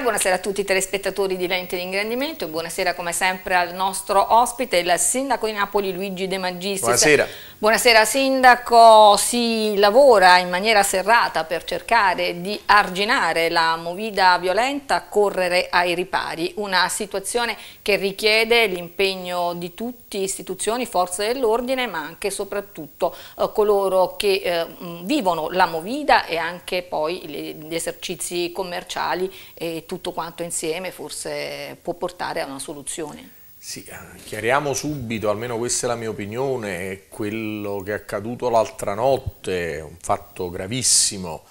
Buonasera, a tutti i telespettatori di Lente di Ingrandimento e buonasera come sempre al nostro ospite, il sindaco di Napoli Luigi De Magistris. Buonasera. Buonasera sindaco, si lavora in maniera serrata per cercare di arginare la movida violenta, correre ai ripari, una situazione che richiede l'impegno di tutti tutte istituzioni, forze dell'ordine, ma anche e soprattutto eh, coloro che eh, vivono la movida e anche poi le, gli esercizi commerciali e tutto quanto insieme forse può portare a una soluzione. Sì, eh, chiariamo subito, almeno questa è la mia opinione, quello che è accaduto l'altra notte, un fatto gravissimo,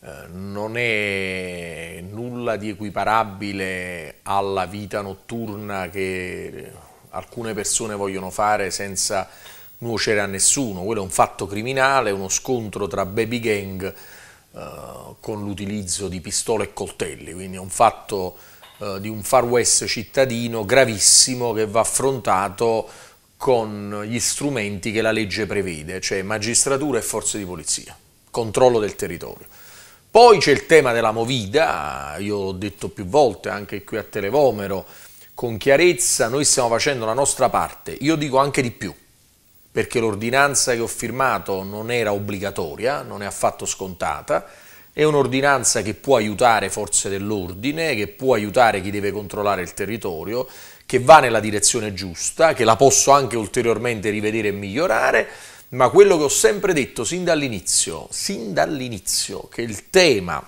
eh, non è nulla di equiparabile alla vita notturna che alcune persone vogliono fare senza nuocere a nessuno. Quello è un fatto criminale, uno scontro tra baby gang eh, con l'utilizzo di pistole e coltelli, quindi è un fatto eh, di un far west cittadino gravissimo che va affrontato con gli strumenti che la legge prevede, cioè magistratura e forze di polizia, controllo del territorio. Poi c'è il tema della movida, io l'ho detto più volte anche qui a Televomero, con chiarezza, noi stiamo facendo la nostra parte, io dico anche di più, perché l'ordinanza che ho firmato non era obbligatoria, non è affatto scontata, è un'ordinanza che può aiutare forze dell'ordine, che può aiutare chi deve controllare il territorio, che va nella direzione giusta, che la posso anche ulteriormente rivedere e migliorare, ma quello che ho sempre detto sin dall'inizio, sin dall'inizio, che il tema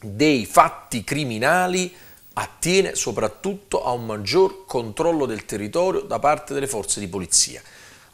dei fatti criminali attiene soprattutto a un maggior controllo del territorio da parte delle forze di polizia.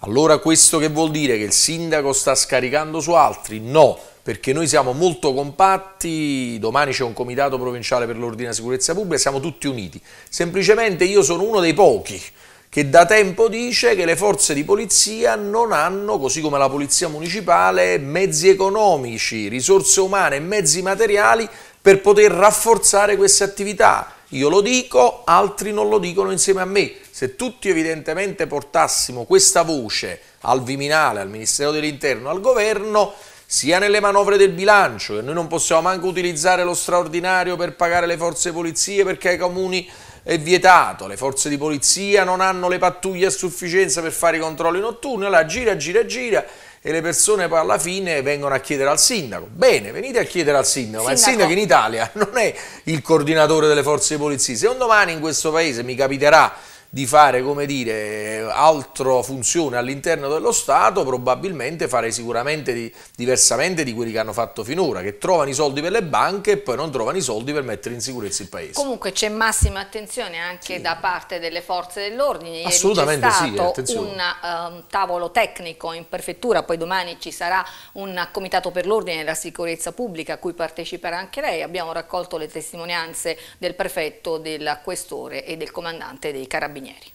Allora questo che vuol dire che il sindaco sta scaricando su altri? No, perché noi siamo molto compatti, domani c'è un comitato provinciale per l'ordine e la sicurezza pubblica, siamo tutti uniti. Semplicemente io sono uno dei pochi che da tempo dice che le forze di polizia non hanno, così come la polizia municipale, mezzi economici, risorse umane e mezzi materiali per poter rafforzare queste attività. Io lo dico, altri non lo dicono insieme a me. Se tutti evidentemente portassimo questa voce al Viminale, al Ministero dell'Interno, al Governo, sia nelle manovre del bilancio, e noi non possiamo manco utilizzare lo straordinario per pagare le forze di polizia perché ai comuni è vietato, le forze di polizia non hanno le pattuglie a sufficienza per fare i controlli notturni, allora gira, gira, gira e le persone poi alla fine vengono a chiedere al sindaco. Bene, venite a chiedere al sindaco, sindaco. ma il sindaco in Italia non è il coordinatore delle forze di polizia. Se un domani in questo paese mi capiterà di fare come dire, altra funzione all'interno dello Stato, probabilmente fare sicuramente di, diversamente di quelli che hanno fatto finora, che trovano i soldi per le banche e poi non trovano i soldi per mettere in sicurezza il Paese. Comunque c'è massima attenzione anche sì. da parte delle forze dell'ordine, ieri Assolutamente c'è stato sì, un um, tavolo tecnico in prefettura, poi domani ci sarà un comitato per l'ordine e la sicurezza pubblica a cui parteciperà anche lei, abbiamo raccolto le testimonianze del prefetto, del questore e del comandante dei carabinieri. Богняри.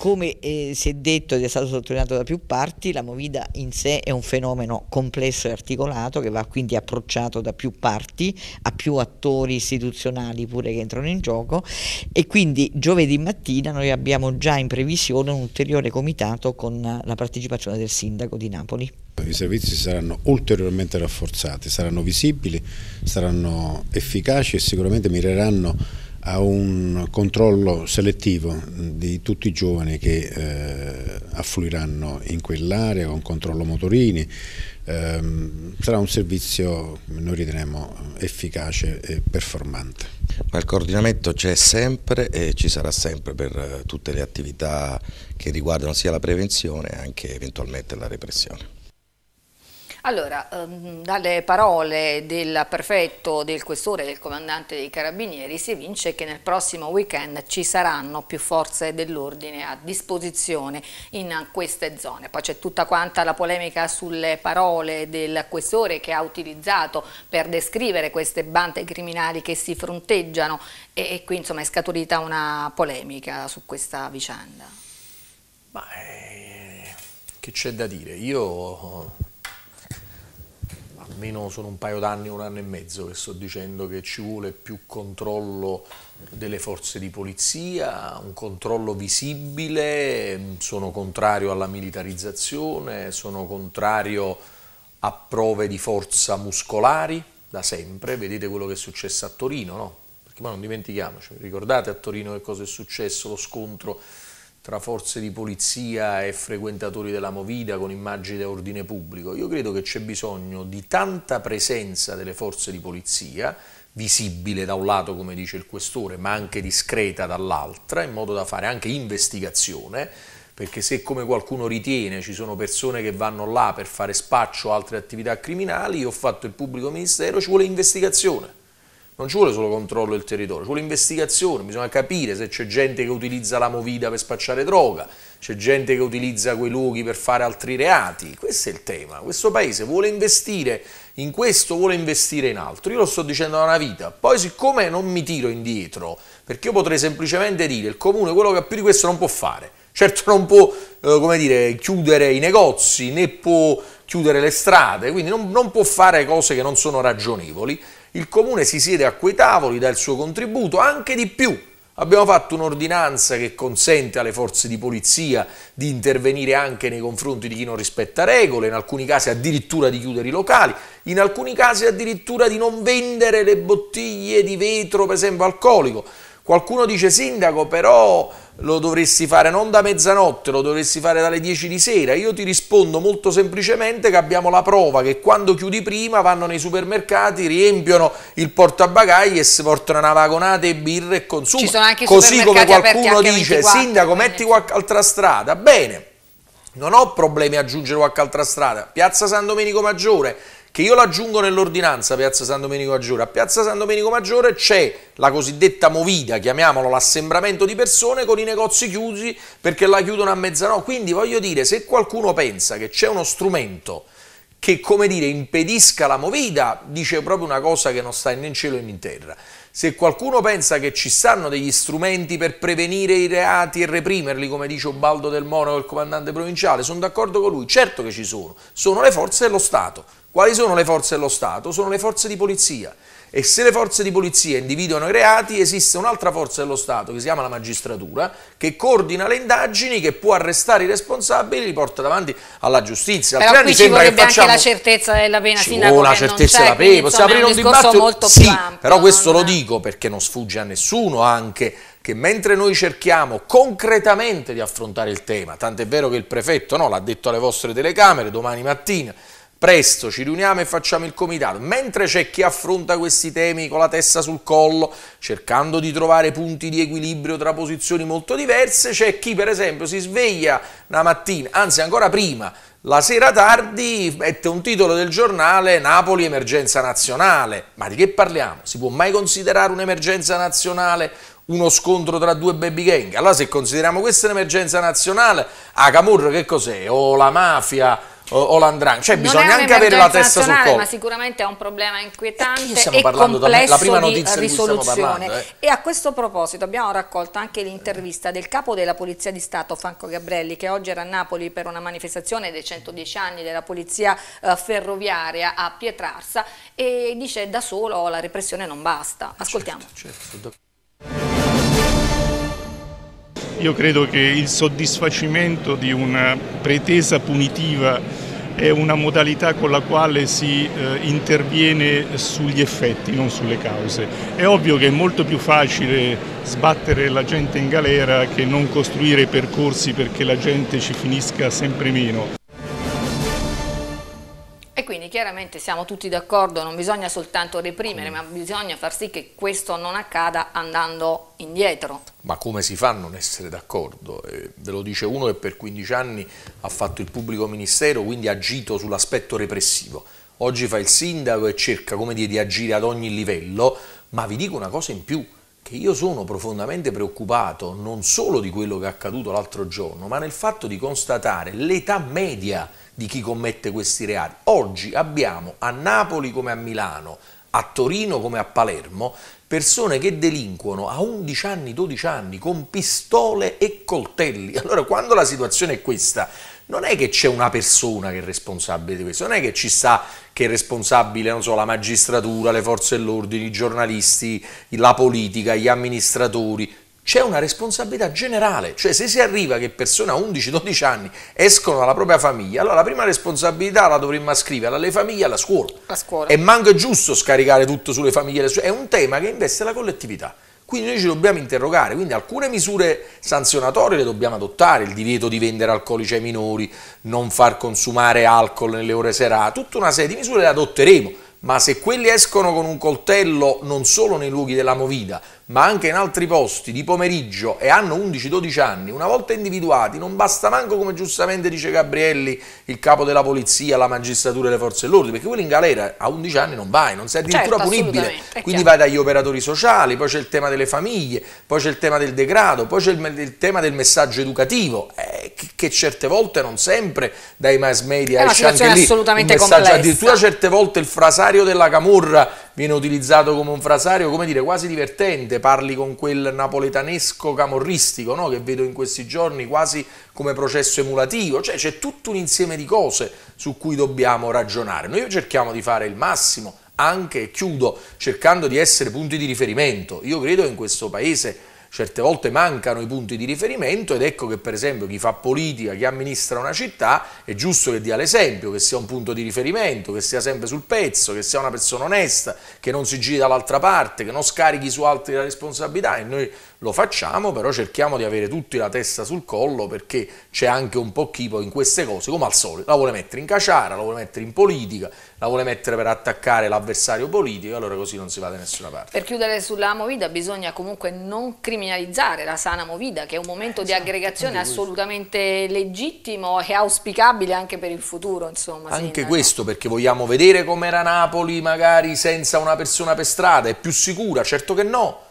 Come eh, si è detto ed è stato sottolineato da più parti, la movida in sé è un fenomeno complesso e articolato che va quindi approcciato da più parti, a più attori istituzionali pure che entrano in gioco e quindi giovedì mattina noi abbiamo già in previsione un ulteriore comitato con la partecipazione del sindaco di Napoli. I servizi saranno ulteriormente rafforzati, saranno visibili, saranno efficaci e sicuramente mireranno a un controllo selettivo di tutti i giovani che eh, affluiranno in quell'area, un controllo motorini, ehm, sarà un servizio noi riteniamo efficace e performante. Ma il coordinamento c'è sempre e ci sarà sempre per eh, tutte le attività che riguardano sia la prevenzione che anche eventualmente la repressione. Allora, ehm, dalle parole del prefetto, del questore del comandante dei carabinieri si evince che nel prossimo weekend ci saranno più forze dell'ordine a disposizione in queste zone. Poi c'è tutta quanta la polemica sulle parole del questore che ha utilizzato per descrivere queste bande criminali che si fronteggiano e, qui insomma è scaturita una polemica su questa vicenda. Ma, eh, che c'è da dire? Io almeno sono un paio d'anni, un anno e mezzo che sto dicendo che ci vuole più controllo delle forze di polizia, un controllo visibile, sono contrario alla militarizzazione, sono contrario a prove di forza muscolari da sempre, vedete quello che è successo a Torino, no? Perché ma non dimentichiamoci, ricordate a Torino che cosa è successo, lo scontro tra forze di polizia e frequentatori della movida con immagini da ordine pubblico. Io credo che c'è bisogno di tanta presenza delle forze di polizia, visibile da un lato come dice il questore, ma anche discreta dall'altra, in modo da fare anche investigazione, perché se come qualcuno ritiene ci sono persone che vanno là per fare spaccio o altre attività criminali, io ho fatto il pubblico ministero, ci vuole investigazione non ci vuole solo controllo del territorio, ci vuole investigazione, bisogna capire se c'è gente che utilizza la movida per spacciare droga, c'è gente che utilizza quei luoghi per fare altri reati, questo è il tema, questo paese vuole investire in questo, vuole investire in altro, io lo sto dicendo da una vita, poi siccome non mi tiro indietro, perché io potrei semplicemente dire il comune quello che ha più di questo non può fare, certo non può eh, dire, chiudere i negozi né può chiudere le strade, quindi non, non può fare cose che non sono ragionevoli, il comune si siede a quei tavoli, dà il suo contributo, anche di più. Abbiamo fatto un'ordinanza che consente alle forze di polizia di intervenire anche nei confronti di chi non rispetta regole, in alcuni casi addirittura di chiudere i locali, in alcuni casi addirittura di non vendere le bottiglie di vetro, per esempio alcolico. Qualcuno dice sindaco, però lo dovresti fare non da mezzanotte, lo dovresti fare dalle 10 di sera. Io ti rispondo molto semplicemente che abbiamo la prova che quando chiudi prima vanno nei supermercati, riempiono il portabagagli e si portano una vagonata e birra e consumano. Ci sono anche Così come qualcuno dice 24, sindaco, bene. metti qualche altra strada. Bene, non ho problemi a aggiungere qualche altra strada. Piazza San Domenico Maggiore che io l'aggiungo nell'ordinanza Piazza San Domenico Maggiore. A Piazza San Domenico Maggiore c'è la cosiddetta movida, chiamiamolo l'assembramento di persone con i negozi chiusi perché la chiudono a mezzanotte. Quindi voglio dire, se qualcuno pensa che c'è uno strumento che, come dire, impedisca la movida, dice proprio una cosa che non sta né in cielo né in terra. Se qualcuno pensa che ci stanno degli strumenti per prevenire i reati e reprimerli, come dice Ubaldo del Monaco, il comandante provinciale, sono d'accordo con lui, certo che ci sono, sono le forze dello Stato. Quali sono le forze dello Stato? Sono le forze di polizia. E se le forze di polizia individuano i reati, esiste un'altra forza dello Stato che si chiama la magistratura, che coordina le indagini, che può arrestare i responsabili e li porta davanti alla giustizia. Però Altri qui ci vorrebbe facciamo... anche la certezza della pena ci vuole la certezza della pena, possiamo aprire un, dibattito. Molto sì, ampio, però questo lo dico perché non sfugge a nessuno anche che mentre noi cerchiamo concretamente di affrontare il tema, tant'è vero che il prefetto no, l'ha detto alle vostre telecamere domani mattina, presto ci riuniamo e facciamo il comitato. Mentre c'è chi affronta questi temi con la testa sul collo, cercando di trovare punti di equilibrio tra posizioni molto diverse, c'è chi per esempio si sveglia la mattina, anzi ancora prima, la sera tardi mette un titolo del giornale Napoli emergenza nazionale. Ma di che parliamo? Si può mai considerare un'emergenza nazionale uno scontro tra due baby gang? Allora se consideriamo questa un'emergenza nazionale, a Camurro che cos'è? O oh, la mafia? o l'andrangheta, cioè bisogna anche avere la testa sul collo. ma sicuramente è un problema inquietante eh, stiamo e parlando complesso la prima notizia di risoluzione. Parlando, eh. E a questo proposito abbiamo raccolto anche l'intervista del capo della Polizia di Stato, Franco Gabrelli, che oggi era a Napoli per una manifestazione dei 110 anni della Polizia eh, Ferroviaria a Pietrarsa e dice da solo la repressione non basta. Certo, Ascoltiamo. Certo, certo. Io credo che il soddisfacimento di una pretesa punitiva è una modalità con la quale si eh, interviene sugli effetti, non sulle cause. È ovvio che è molto più facile sbattere la gente in galera che non costruire percorsi perché la gente ci finisca sempre meno quindi chiaramente siamo tutti d'accordo, non bisogna soltanto reprimere, mm. ma bisogna far sì che questo non accada andando indietro. Ma come si fa a non essere d'accordo? Eh, ve lo dice uno che per 15 anni ha fatto il pubblico ministero, quindi ha agito sull'aspetto repressivo. Oggi fa il sindaco e cerca, come dire, di agire ad ogni livello, ma vi dico una cosa in più, che io sono profondamente preoccupato non solo di quello che è accaduto l'altro giorno, ma nel fatto di constatare l'età media di chi commette questi reati. Oggi abbiamo a Napoli come a Milano, a Torino come a Palermo, persone che delinquono a 11 anni, 12 anni, con pistole e coltelli. Allora, quando la situazione è questa, non è che c'è una persona che è responsabile di questo, non è che ci sta che è responsabile, non so, la magistratura, le forze dell'ordine, i giornalisti, la politica, gli amministratori, c'è una responsabilità generale, cioè se si arriva che persone a 11-12 anni escono dalla propria famiglia, allora la prima responsabilità la dovremmo ascrivere alle famiglie e alla scuola. scuola. E manca giusto scaricare tutto sulle famiglie, è un tema che investe la collettività. Quindi noi ci dobbiamo interrogare, quindi alcune misure sanzionatorie le dobbiamo adottare, il divieto di vendere alcolici ai minori, non far consumare alcol nelle ore serate, tutta una serie di misure le adotteremo, ma se quelli escono con un coltello non solo nei luoghi della movida, ma anche in altri posti di pomeriggio e hanno 11-12 anni, una volta individuati non basta manco come giustamente dice Gabrielli, il capo della polizia, la magistratura e le forze dell'ordine, perché quello in galera a 11 anni non vai, non sei certo, addirittura certo, punibile, quindi vai dagli operatori sociali, poi c'è il tema delle famiglie, poi c'è il tema del degrado, poi c'è il, il, tema del messaggio educativo, eh, che, che, certe volte non sempre dai mass media è esce anche lì, assolutamente messaggio, complessa. addirittura certe volte il frasario della camorra viene utilizzato come un frasario, come dire, quasi divertente, parli con quel napoletanesco camorristico no? che vedo in questi giorni quasi come processo emulativo, cioè c'è tutto un insieme di cose su cui dobbiamo ragionare. Noi cerchiamo di fare il massimo, anche, chiudo, cercando di essere punti di riferimento. Io credo che in questo Paese certe volte mancano i punti di riferimento ed ecco che per esempio chi fa politica, chi amministra una città è giusto che dia l'esempio, che sia un punto di riferimento, che sia sempre sul pezzo, che sia una persona onesta, che non si giri dall'altra parte, che non scarichi su altri la responsabilità e noi lo facciamo, però cerchiamo di avere tutti la testa sul collo perché c'è anche un po' chi in queste cose, come al solito, la vuole mettere in caciara, la vuole mettere in politica, la vuole mettere per attaccare l'avversario politico, allora così non si va da nessuna parte. Per chiudere sulla Movida bisogna comunque non criminalizzare la sana Movida, che è un momento eh, di esatto, aggregazione assolutamente legittimo e auspicabile anche per il futuro. Insomma, anche questo, no? perché vogliamo vedere com'era Napoli magari senza una persona per strada, è più sicura, certo che no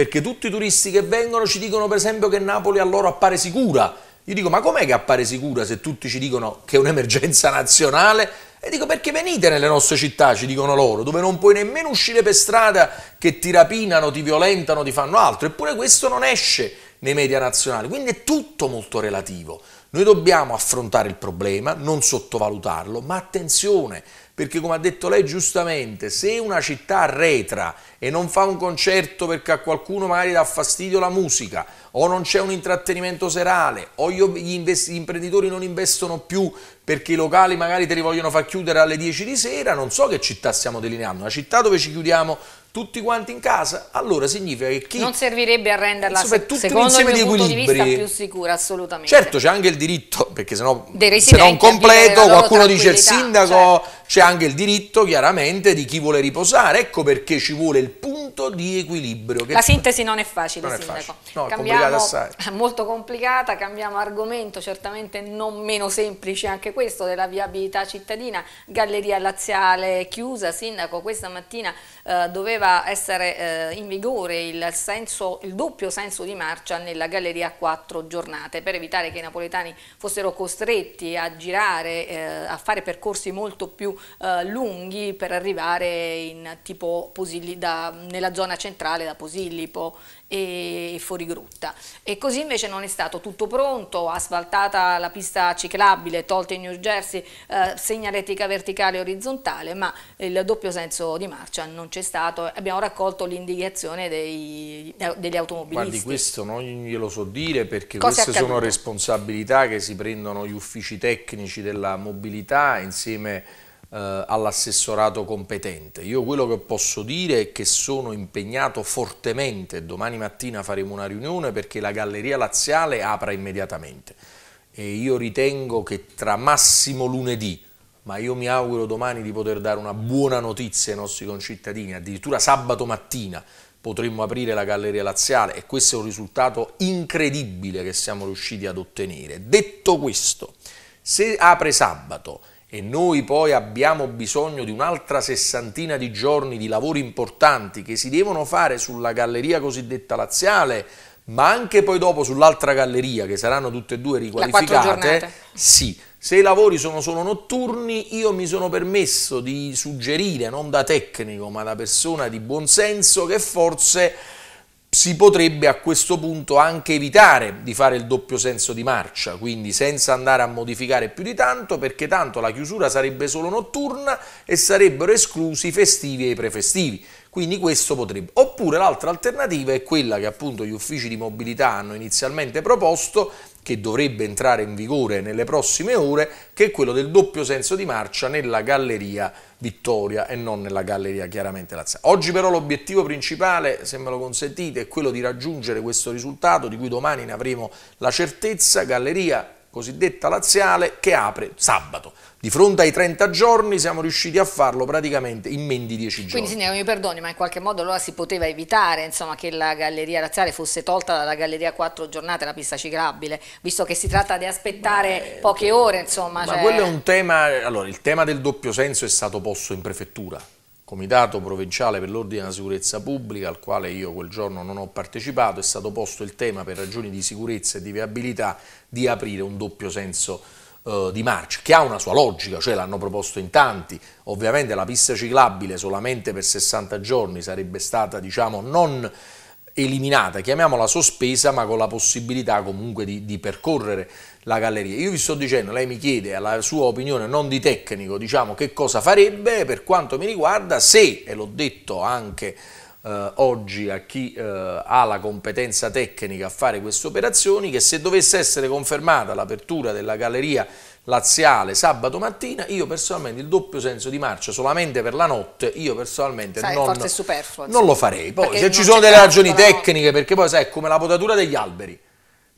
perché tutti i turisti che vengono ci dicono per esempio che Napoli a loro appare sicura. Io dico ma com'è che appare sicura se tutti ci dicono che è un'emergenza nazionale? E dico perché venite nelle nostre città, ci dicono loro, dove non puoi nemmeno uscire per strada che ti rapinano, ti violentano, ti fanno altro, eppure questo non esce nei media nazionali, quindi è tutto molto relativo. Noi dobbiamo affrontare il problema, non sottovalutarlo, ma attenzione, perché come ha detto lei giustamente, se una città retra e non fa un concerto perché a qualcuno magari dà fastidio la musica, o non c'è un intrattenimento serale, o gli, gli imprenditori non investono più perché i locali magari te li vogliono far chiudere alle 10 di sera, non so che città stiamo delineando, una città dove ci chiudiamo tutti quanti in casa, allora significa che chi... Non servirebbe a renderla, insomma, se, tutto secondo il mio di punto di vista, più sicura, assolutamente. Certo, c'è anche il diritto, perché sennò, se no un completo, qualcuno dice il sindaco, certo c'è anche il diritto chiaramente di chi vuole riposare, ecco perché ci vuole il punto di equilibrio. La sintesi non è facile, non Sindaco. È facile. No, cambiamo, è complicata molto complicata, cambiamo argomento, certamente non meno semplice anche questo della viabilità cittadina, galleria laziale chiusa, Sindaco, questa mattina eh, doveva essere eh, in vigore il, senso, il doppio senso di marcia nella galleria a quattro giornate, per evitare che i napoletani fossero costretti a girare, eh, a fare percorsi molto più eh, lunghi per arrivare in, tipo Posilli, da, nella zona centrale da Posillipo e Fuorigrutta. E così invece non è stato tutto pronto, asfaltata la pista ciclabile, tolta in New Jersey, eh, segnaletica verticale e orizzontale, ma il doppio senso di marcia non c'è stato. Abbiamo raccolto l'indicazione degli automobilisti. ma di questo non glielo so dire perché Cosa queste sono responsabilità che si prendono gli uffici tecnici della mobilità insieme a eh, all'assessorato competente. Io quello che posso dire è che sono impegnato fortemente, domani mattina faremo una riunione perché la Galleria Laziale apra immediatamente e io ritengo che tra massimo lunedì, ma io mi auguro domani di poter dare una buona notizia ai nostri concittadini, addirittura sabato mattina potremmo aprire la Galleria Laziale e questo è un risultato incredibile che siamo riusciti ad ottenere. Detto questo, se apre sabato e noi poi abbiamo bisogno di un'altra sessantina di giorni di lavori importanti che si devono fare sulla galleria cosiddetta laziale, ma anche poi dopo sull'altra galleria, che saranno tutte e due riqualificate, sì, se i lavori sono solo notturni, io mi sono permesso di suggerire, non da tecnico, ma da persona di buon senso, che forse si potrebbe a questo punto anche evitare di fare il doppio senso di marcia, quindi senza andare a modificare più di tanto, perché tanto la chiusura sarebbe solo notturna e sarebbero esclusi i festivi e i prefestivi. Quindi questo potrebbe. Oppure l'altra alternativa è quella che appunto gli uffici di mobilità hanno inizialmente proposto, che dovrebbe entrare in vigore nelle prossime ore, che è quello del doppio senso di marcia nella Galleria Vittoria e non nella Galleria chiaramente Lazio. Oggi però l'obiettivo principale, se me lo consentite, è quello di raggiungere questo risultato di cui domani ne avremo la certezza. Galleria cosiddetta laziale che apre sabato. Di fronte ai 30 giorni siamo riusciti a farlo praticamente in meno di 10 giorni. Quindi signora mi perdoni ma in qualche modo allora si poteva evitare insomma, che la galleria laziale fosse tolta dalla galleria 4 giornate, la pista ciclabile, visto che si tratta di aspettare ma, eh, poche ore. Insomma, ma cioè... quello è un tema, allora il tema del doppio senso è stato posto in prefettura Comitato Provinciale per l'Ordine e la Sicurezza Pubblica, al quale io quel giorno non ho partecipato, è stato posto il tema per ragioni di sicurezza e di viabilità di aprire un doppio senso eh, di marcia, che ha una sua logica, cioè l'hanno proposto in tanti, ovviamente la pista ciclabile solamente per 60 giorni sarebbe stata diciamo non eliminata, chiamiamola sospesa, ma con la possibilità comunque di, di percorrere la galleria. Io vi sto dicendo, lei mi chiede la sua opinione non di tecnico, diciamo che cosa farebbe per quanto mi riguarda se, e l'ho detto anche eh, oggi a chi eh, ha la competenza tecnica a fare queste operazioni, che se dovesse essere confermata l'apertura della galleria laziale sabato mattina, io personalmente il doppio senso di marcia solamente per la notte, io personalmente sai, non, non, lo farei. Poi perché se ci sono delle ragioni tecniche, perché poi sai, è come la potatura degli alberi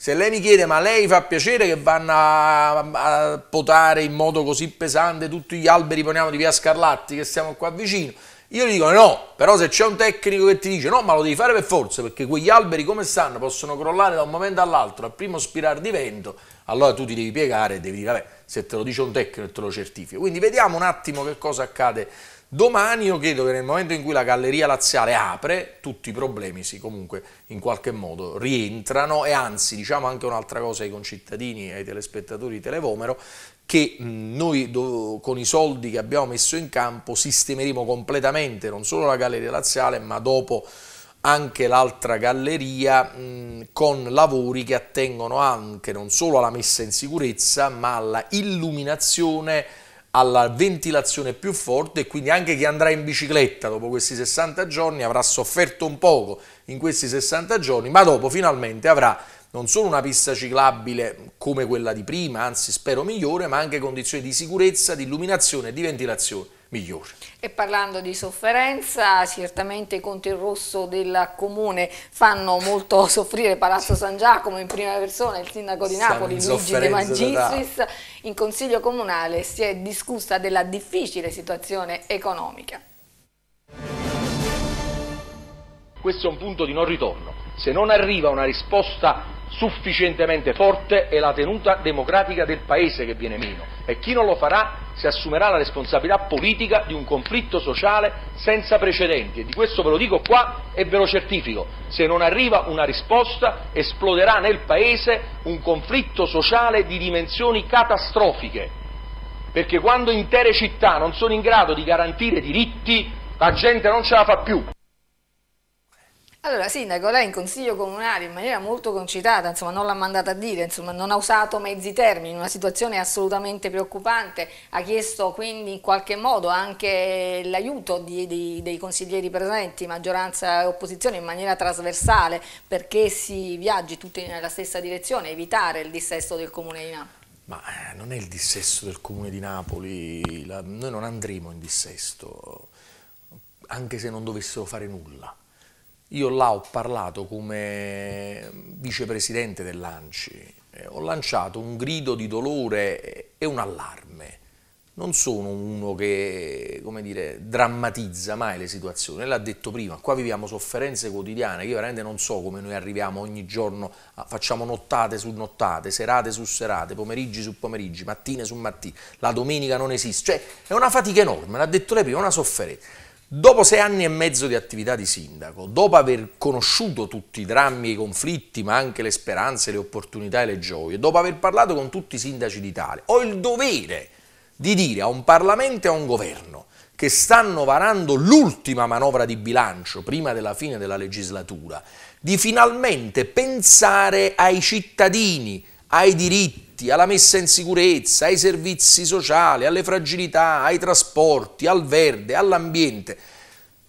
se lei mi chiede ma lei fa piacere che vanno a, a potare in modo così pesante tutti gli alberi poniamo di via Scarlatti che siamo qua vicino, io gli dico no, però se c'è un tecnico che ti dice no, ma lo devi fare per forza, perché quegli alberi come stanno possono crollare da un momento all'altro, al primo spirare di vento, allora tu ti devi piegare e devi dire vabbè, se te lo dice un tecnico e te lo certifico. Quindi vediamo un attimo che cosa accade Domani io credo che nel momento in cui la galleria laziale apre, tutti i problemi si comunque in qualche modo rientrano e anzi diciamo anche un'altra cosa ai concittadini, e ai telespettatori di Televomero, che noi con i soldi che abbiamo messo in campo sistemeremo completamente non solo la galleria laziale ma dopo anche l'altra galleria con lavori che attengono anche non solo alla messa in sicurezza ma alla illuminazione alla ventilazione più forte e quindi anche chi andrà in bicicletta dopo questi 60 giorni avrà sofferto un poco in questi 60 giorni, ma dopo finalmente avrà non solo una pista ciclabile come quella di prima, anzi spero migliore, ma anche condizioni di sicurezza, di illuminazione e di ventilazione migliore. E parlando di sofferenza, certamente i conti in rosso del comune fanno molto soffrire Palazzo San Giacomo in prima persona, il sindaco di Napoli Luigi De Magistris. In consiglio comunale si è discussa della difficile situazione economica. Questo è un punto di non ritorno. Se non arriva una risposta sufficientemente forte è la tenuta democratica del Paese che viene meno e chi non lo farà si assumerà la responsabilità politica di un conflitto sociale senza precedenti e di questo ve lo dico qua e ve lo certifico, se non arriva una risposta esploderà nel Paese un conflitto sociale di dimensioni catastrofiche, perché quando intere città non sono in grado di garantire diritti la gente non ce la fa più. Allora, Sindaco, lei in Consiglio Comunale in maniera molto concitata, insomma, non l'ha mandata a dire, insomma, non ha usato mezzi termini, una situazione assolutamente preoccupante, ha chiesto quindi in qualche modo anche l'aiuto dei consiglieri presenti, maggioranza e opposizione, in maniera trasversale, perché si viaggi tutti nella stessa direzione, evitare il dissesto del Comune di Napoli. Ma eh, non è il dissesto del Comune di Napoli, la, noi non andremo in dissesto, anche se non dovessero fare nulla io là ho parlato come vicepresidente dell'ANCI, eh, ho lanciato un grido di dolore e un allarme. Non sono uno che, dire, drammatizza mai le situazioni, l'ha detto prima, qua viviamo sofferenze quotidiane, io veramente non so come noi arriviamo ogni giorno, facciamo nottate su nottate, serate su serate, pomeriggi su pomeriggi, mattine su mattine, la domenica non esiste, cioè è una fatica enorme, l'ha detto lei prima, è una sofferenza. Dopo sei anni e mezzo di attività di sindaco, dopo aver conosciuto tutti i drammi e i conflitti, ma anche le speranze, le opportunità e le gioie, dopo aver parlato con tutti i sindaci d'Italia, ho il dovere di dire a un Parlamento e a un governo che stanno varando l'ultima manovra di bilancio prima della fine della legislatura, di finalmente pensare ai cittadini ai diritti, alla messa in sicurezza, ai servizi sociali, alle fragilità, ai trasporti, al verde, all'ambiente.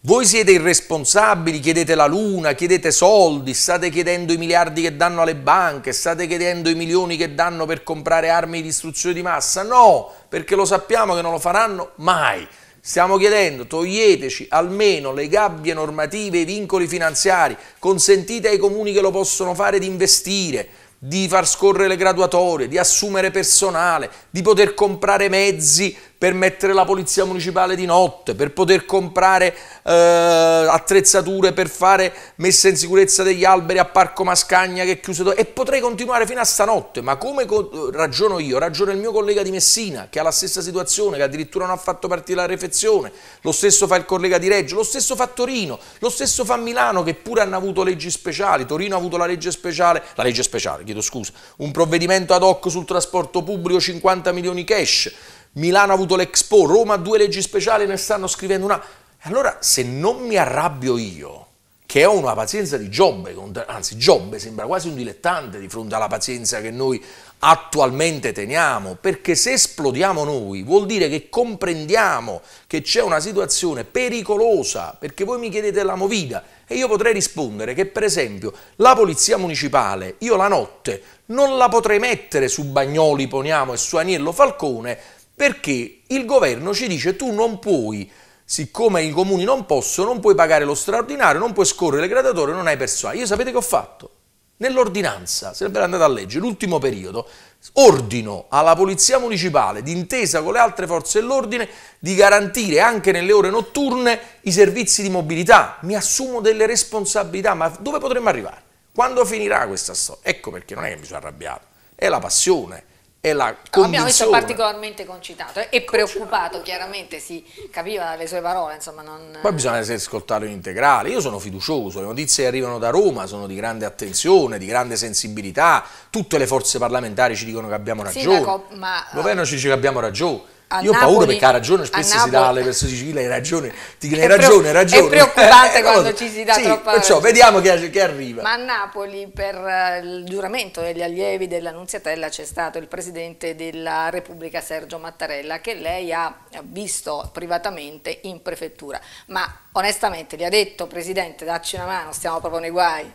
Voi siete irresponsabili, chiedete la luna, chiedete soldi, state chiedendo i miliardi che danno alle banche, state chiedendo i milioni che danno per comprare armi di distruzione di massa. No, perché lo sappiamo che non lo faranno mai. Stiamo chiedendo toglieteci almeno le gabbie normative i vincoli finanziari, consentite ai comuni che lo possono fare di investire, di far scorrere le graduatorie, di assumere personale, di poter comprare mezzi per mettere la polizia municipale di notte, per poter comprare eh, attrezzature per fare messa in sicurezza degli alberi a Parco Mascagna che è chiuso e potrei continuare fino a stanotte, ma come ragiono io, ragiona il mio collega di Messina che ha la stessa situazione, che addirittura non ha fatto partire la refezione, lo stesso fa il collega di Reggio, lo stesso fa Torino, lo stesso fa Milano che pure hanno avuto leggi speciali, Torino ha avuto la legge speciale, la legge speciale, chiedo scusa, un provvedimento ad hoc sul trasporto pubblico 50 milioni cash, Milano ha avuto l'Expo, Roma ha due leggi speciali, ne stanno scrivendo una. Allora, se non mi arrabbio io, che ho una pazienza di Giobbe, anzi Giobbe sembra quasi un dilettante di fronte alla pazienza che noi attualmente teniamo, perché se esplodiamo noi vuol dire che comprendiamo che c'è una situazione pericolosa, perché voi mi chiedete la movida e io potrei rispondere che per esempio la polizia municipale io la notte non la potrei mettere su Bagnoli, Poniamo e su Aniello Falcone perché il governo ci dice tu non puoi, siccome i comuni non possono, non puoi pagare lo straordinario, non puoi scorrere le gradatorie, non hai personale. Io sapete che ho fatto? Nell'ordinanza, sarebbe andata a leggere, l'ultimo periodo, ordino alla Polizia Municipale, d'intesa con le altre forze dell'ordine, di garantire anche nelle ore notturne i servizi di mobilità. Mi assumo delle responsabilità, ma dove potremmo arrivare? Quando finirà questa storia? Ecco perché non è che mi sono arrabbiato, è la passione è la condizione. Abbiamo visto particolarmente concitato eh, e preoccupato, chiaramente si capiva dalle sue parole. Insomma, non... Poi bisogna essere ascoltato in integrale. Io sono fiducioso, le notizie che arrivano da Roma sono di grande attenzione, di grande sensibilità. Tutte le forze parlamentari ci dicono che abbiamo ragione. Sì, ma... Il governo ci dice che abbiamo ragione. Io ho paura perché ha ragione, spesso si dà alle persone civili hai ragione, ti hai ragione, ragione. È preoccupante eh, quando ci si dà sì, troppa perciò ragione. vediamo che, che, arriva. Ma a Napoli per eh, il giuramento degli allievi dell'Annunziatella c'è stato il Presidente della Repubblica Sergio Mattarella che lei ha visto privatamente in prefettura, ma onestamente gli ha detto Presidente dacci una mano, stiamo proprio nei guai.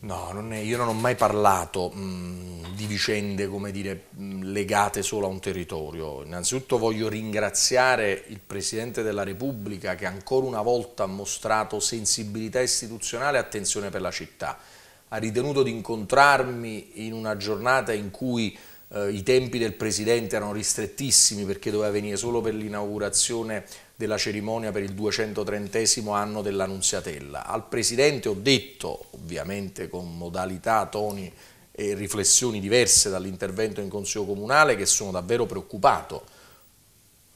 No, non è, io non ho mai parlato mh, mm, di vicende dire, mh, mm, legate solo a un territorio. Innanzitutto voglio ringraziare il Presidente della Repubblica che ancora una volta ha mostrato sensibilità istituzionale e attenzione per la città. Ha ritenuto di incontrarmi in una giornata in cui eh, i tempi del Presidente erano ristrettissimi perché doveva venire solo per l'inaugurazione della cerimonia per il 230 anno dell'Annunziatella. Al Presidente ho detto, ovviamente con modalità, toni e riflessioni diverse dall'intervento in Consiglio Comunale, che sono davvero preoccupato,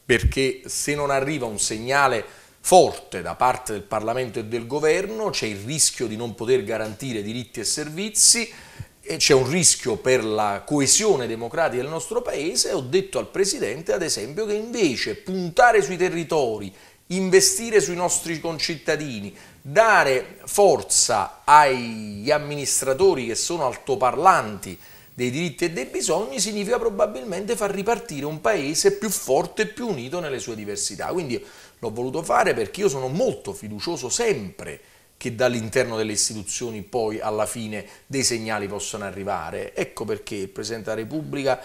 perché se non arriva un segnale forte da parte del Parlamento e del Governo c'è il rischio di non poter garantire diritti e servizi, c'è un rischio per la coesione democratica del nostro Paese, ho detto al Presidente ad esempio che invece puntare sui territori, investire sui nostri concittadini, dare forza agli amministratori che sono altoparlanti dei diritti e dei bisogni significa probabilmente far ripartire un paese più forte e più unito nelle sue diversità. Quindi l'ho voluto fare perché io sono molto fiducioso sempre che dall'interno delle istituzioni poi alla fine dei segnali possano arrivare. Ecco perché il Presidente della Repubblica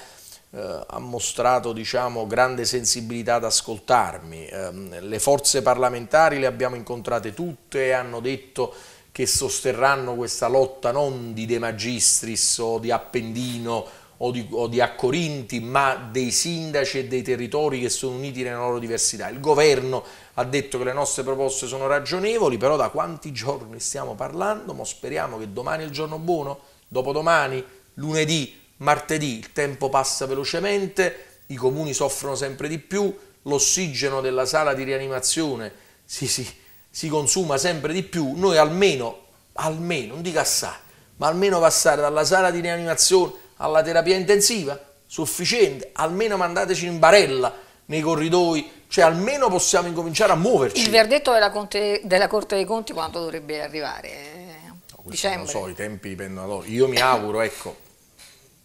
eh, ha mostrato diciamo, grande sensibilità ad ascoltarmi. Eh, le forze parlamentari le abbiamo incontrate tutte e hanno detto che sosterranno questa lotta non di De Magistris o di Appendino o di, o di, a Corinti, ma dei sindaci e dei territori che sono uniti nella loro diversità. Il governo ha detto che le nostre proposte sono ragionevoli, però da quanti giorni stiamo parlando? Ma speriamo che domani è il giorno buono, dopodomani, lunedì, martedì, il tempo passa velocemente, i comuni soffrono sempre di più, l'ossigeno della sala di rianimazione si, si, si consuma sempre di più, noi almeno, almeno, non dica assai, ma almeno passare dalla sala di rianimazione alla terapia intensiva? Sufficiente, almeno mandateci in barella nei corridoi, cioè almeno possiamo incominciare a muoverci. Il verdetto della, Conte, della Corte dei Conti quando dovrebbe arrivare? No, dicembre. Non so, i tempi dipendono da loro. Io mi auguro, ecco.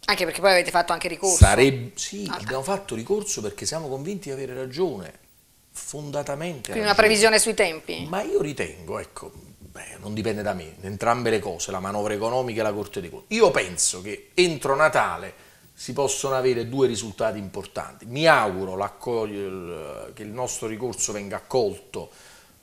Anche perché poi avete fatto anche ricorso. Sarebbe, sì, ah. abbiamo fatto ricorso perché siamo convinti di avere ragione, fondatamente. Quindi ragione. una previsione sui tempi? Ma io ritengo, ecco, beh, non dipende da me, entrambe le cose, la manovra economica e la Corte dei Conti. Io penso che entro Natale si possono avere due risultati importanti. Mi auguro che il nostro ricorso venga accolto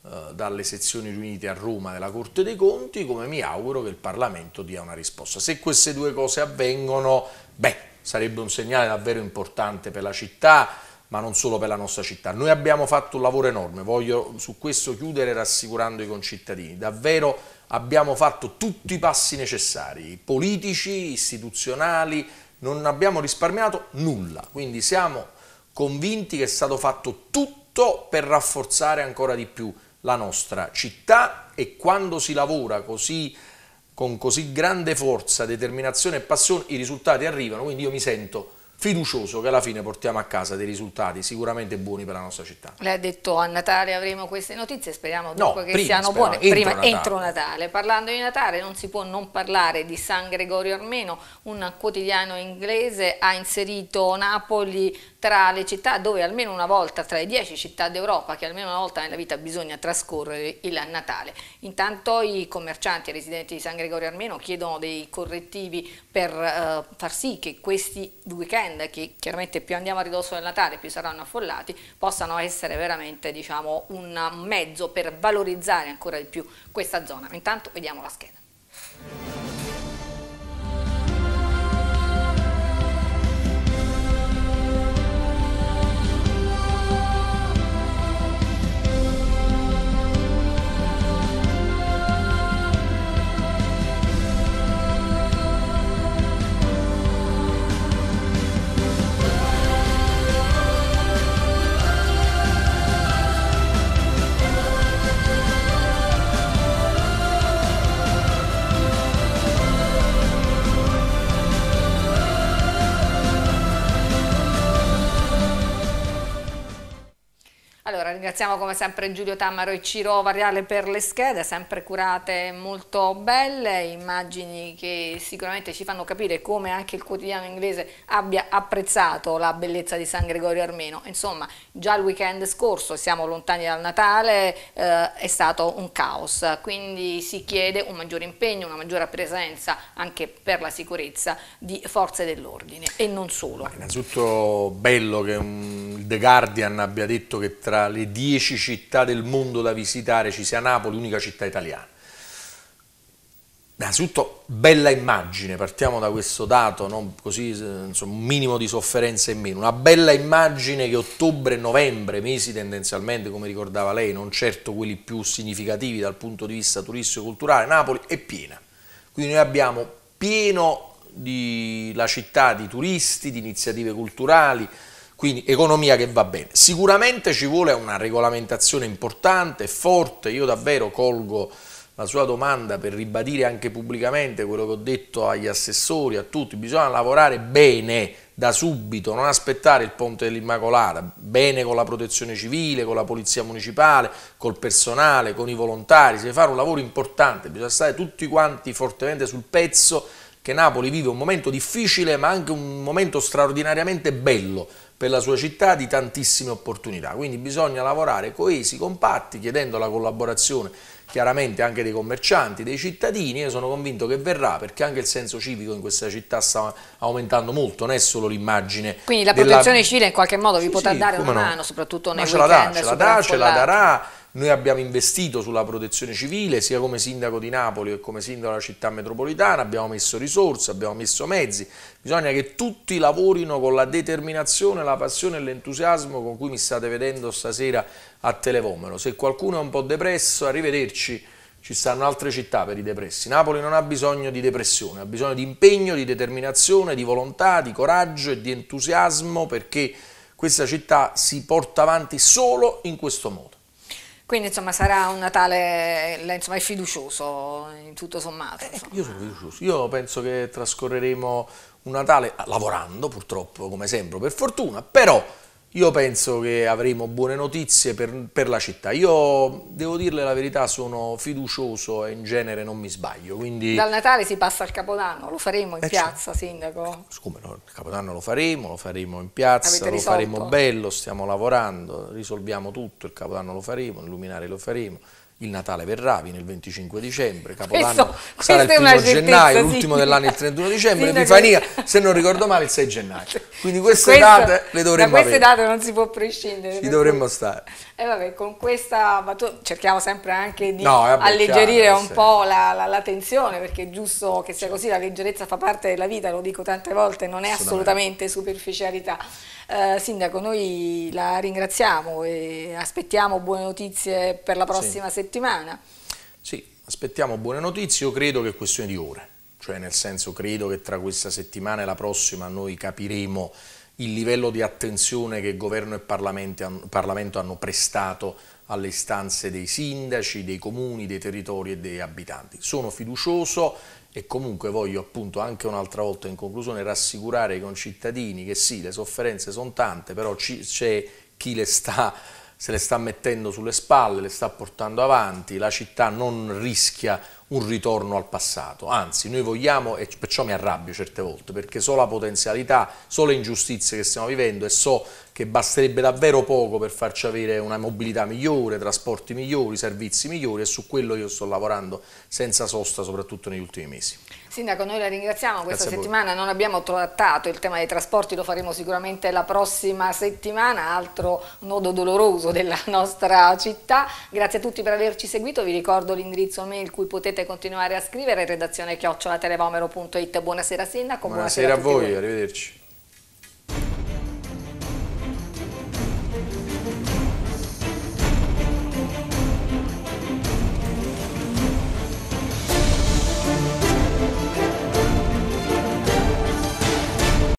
eh, dalle sezioni riunite a Roma della Corte dei Conti, come mi auguro che il Parlamento dia una risposta. Se queste due cose avvengono, beh, sarebbe un segnale davvero importante per la città, ma non solo per la nostra città. Noi abbiamo fatto un lavoro enorme, voglio su questo chiudere rassicurando i concittadini, davvero abbiamo fatto tutti i passi necessari, politici, istituzionali, non abbiamo risparmiato nulla, quindi siamo convinti che è stato fatto tutto per rafforzare ancora di più la nostra città e quando si lavora così con così grande forza, determinazione e passione i risultati arrivano, quindi io mi sento fiducioso che alla fine portiamo a casa dei risultati sicuramente buoni per la nostra città. Lei ha detto a Natale avremo queste notizie, speriamo dunque no, che prima, siano buone, entro, prima, Natale. entro Natale. Parlando di Natale non si può non parlare di San Gregorio Armeno, un quotidiano inglese ha inserito Napoli tra le città dove almeno una volta, tra le dieci città d'Europa, che almeno una volta nella vita bisogna trascorrere il Natale. Intanto i commercianti e residenti di San Gregorio Armeno chiedono dei correttivi per eh, far sì che questi weekend weekend che chiaramente più andiamo a ridosso del Natale più saranno affollati possano essere veramente diciamo, un mezzo per valorizzare ancora di più questa zona. Intanto vediamo la scheda. ringraziamo come sempre Giulio Tamaro e Ciro Variale per le schede, sempre curate molto belle, immagini che sicuramente ci fanno capire come anche il quotidiano inglese abbia apprezzato la bellezza di San Gregorio Armeno. Insomma, già il weekend scorso, siamo lontani dal Natale, eh, è stato un caos, quindi si chiede un maggiore impegno, una maggiore presenza anche per la sicurezza di forze dell'ordine e non solo. Ma innanzitutto bello che un, mm, The Guardian abbia detto che tra le delle 10 città del mondo da visitare ci sia Napoli, unica città italiana. Innanzitutto bella immagine, partiamo da questo dato, no? Così, eh, insomma, un minimo di sofferenza in meno, una bella immagine che ottobre e novembre, mesi tendenzialmente come ricordava lei, non certo quelli più significativi dal punto di vista turistico e culturale, Napoli è piena, quindi noi abbiamo pieno di la città di turisti, di iniziative culturali, quindi economia che va bene. Sicuramente ci vuole una regolamentazione importante, forte, io davvero colgo la sua domanda per ribadire anche pubblicamente quello che ho detto agli assessori, a tutti, bisogna lavorare bene da subito, non aspettare il ponte dell'Immacolata, bene con la protezione civile, con la polizia municipale, col personale, con i volontari, si deve fare un lavoro importante, bisogna stare tutti quanti fortemente sul pezzo che Napoli vive un momento difficile ma anche un momento straordinariamente bello, per la sua città di tantissime opportunità. Quindi bisogna lavorare coesi, compatti, chiedendo la collaborazione chiaramente anche dei commercianti, dei cittadini, io sono convinto che verrà perché anche il senso civico in questa città sta aumentando molto, non è solo l'immagine. Quindi la protezione della... civile in qualche modo vi sì, potrà sì, dare una no. mano, soprattutto nei Ma ce la ce la dà, ce la darà noi abbiamo investito sulla protezione civile sia come sindaco di Napoli che come sindaco della città metropolitana, abbiamo messo risorse, abbiamo messo mezzi, bisogna che tutti lavorino con la determinazione, la passione e l'entusiasmo con cui mi state vedendo stasera a Televomero. Se qualcuno è un po' depresso, arrivederci, ci stanno altre città per i depressi. Napoli non ha bisogno di depressione, ha bisogno di impegno, di determinazione, di volontà, di coraggio e di entusiasmo perché questa città si porta avanti solo in questo modo. Quindi insomma sarà un Natale eh, insomma, è fiducioso, tutto sommato. Eh, io sono fiducioso, io penso che trascorreremo un Natale lavorando purtroppo come sempre, per fortuna, però io penso che avremo buone notizie per, per, la città. Io devo dirle la verità, sono fiducioso e in genere non mi sbaglio. Quindi... Dal Natale si passa al Capodanno, lo faremo in eh, certo. piazza, Sindaco? Scusa, no, il Capodanno lo faremo, lo faremo in piazza, lo faremo bello, stiamo lavorando, risolviamo tutto, il Capodanno lo faremo, il luminare lo faremo, il Natale verrà, viene il 25 dicembre, Capodanno Questo, sarà il primo gennaio, sì. l'ultimo dell'anno il 31 dicembre, sì, l'Epifania, che... Certo. se non ricordo male, il 6 gennaio. Quindi queste Questo, date le dovremmo avere. Da queste date non si può prescindere. Ci dovremmo cui. stare. E eh, vabbè, con questa battuta cerchiamo sempre anche di no, vabbè, alleggerire chiaro, un sì. po' la, la, la, tensione, perché è giusto che sia così, la leggerezza fa parte della vita, lo dico tante volte, non è assolutamente superficialità. Eh, sindaco, noi la ringraziamo e aspettiamo buone notizie per la prossima settimana settimana. Sì, aspettiamo buone notizie, io credo che è questione di ore, cioè nel senso credo che tra questa settimana e la prossima noi capiremo il livello di attenzione che governo e Parlamento hanno prestato alle istanze dei sindaci, dei comuni, dei territori e dei abitanti. Sono fiducioso e comunque voglio appunto anche un'altra volta in conclusione rassicurare i concittadini che sì, le sofferenze sono tante, però c'è chi le sta se le sta mettendo sulle spalle, le sta portando avanti, la città non rischia un ritorno al passato, anzi noi vogliamo, e perciò mi arrabbio certe volte, perché so la potenzialità, so le ingiustizie che stiamo vivendo e so che basterebbe davvero poco per farci avere una mobilità migliore, trasporti migliori, servizi migliori e su quello io sto lavorando senza sosta soprattutto negli ultimi mesi. Sindaco, noi la ringraziamo, questa Grazie settimana non abbiamo trattato il tema dei trasporti, lo faremo sicuramente la prossima settimana, altro nodo doloroso della nostra città. Grazie a tutti per averci seguito, vi ricordo l'indirizzo mail cui potete continuare a scrivere, redazione chiocciola televomero.it. Buonasera Sindaco, buonasera, buonasera a voi, voi. arrivederci.